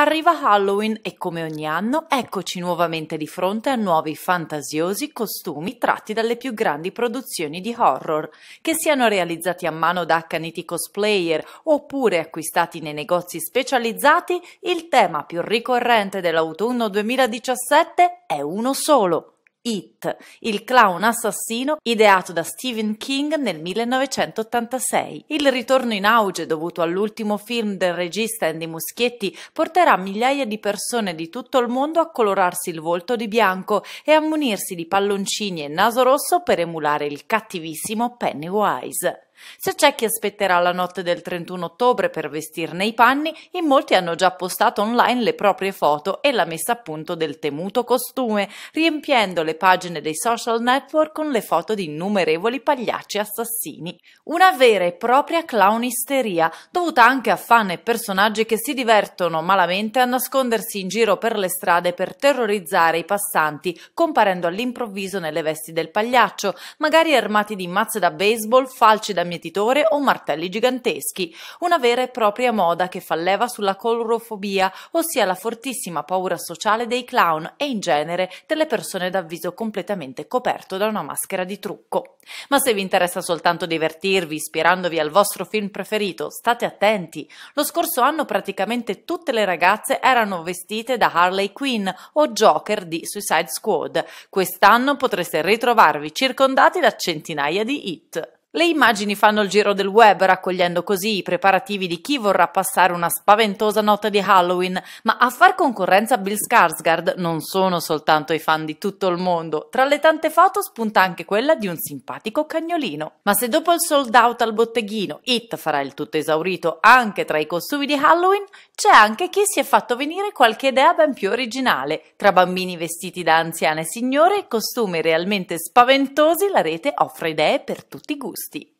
Arriva Halloween e come ogni anno eccoci nuovamente di fronte a nuovi fantasiosi costumi tratti dalle più grandi produzioni di horror, che siano realizzati a mano da accaniti cosplayer oppure acquistati nei negozi specializzati, il tema più ricorrente dell'autunno 2017 è uno solo, It, il clown assassino ideato da Stephen King nel 1986. Il ritorno in auge dovuto all'ultimo film del regista Andy Muschietti porterà migliaia di persone di tutto il mondo a colorarsi il volto di bianco e a munirsi di palloncini e naso rosso per emulare il cattivissimo Pennywise. Se c'è chi aspetterà la notte del 31 ottobre per vestirne i panni, in molti hanno già postato online le proprie foto e la messa a punto del temuto costume, riempiendo le pagine dei social network con le foto di innumerevoli pagliacci assassini. Una vera e propria clownisteria, dovuta anche a fan e personaggi che si divertono malamente a nascondersi in giro per le strade per terrorizzare i passanti, comparendo all'improvviso nelle vesti del pagliaccio, magari armati di mazze da baseball, falci da mietitore o martelli giganteschi, una vera e propria moda che fa leva sulla colorofobia, ossia la fortissima paura sociale dei clown e in genere delle persone dal viso completamente coperto da una maschera di trucco. Ma se vi interessa soltanto divertirvi ispirandovi al vostro film preferito, state attenti. Lo scorso anno praticamente tutte le ragazze erano vestite da Harley Quinn o Joker di Suicide Squad. Quest'anno potreste ritrovarvi circondati da centinaia di hit. Le immagini fanno il giro del web raccogliendo così i preparativi di chi vorrà passare una spaventosa notte di Halloween, ma a far concorrenza a Bill Skarsgård non sono soltanto i fan di tutto il mondo, tra le tante foto spunta anche quella di un simpatico cagnolino. Ma se dopo il sold out al botteghino It farà il tutto esaurito anche tra i costumi di Halloween, c'è anche chi si è fatto venire qualche idea ben più originale, tra bambini vestiti da anziane signore e costumi realmente spaventosi la rete offre idee per tutti i gusti. 60.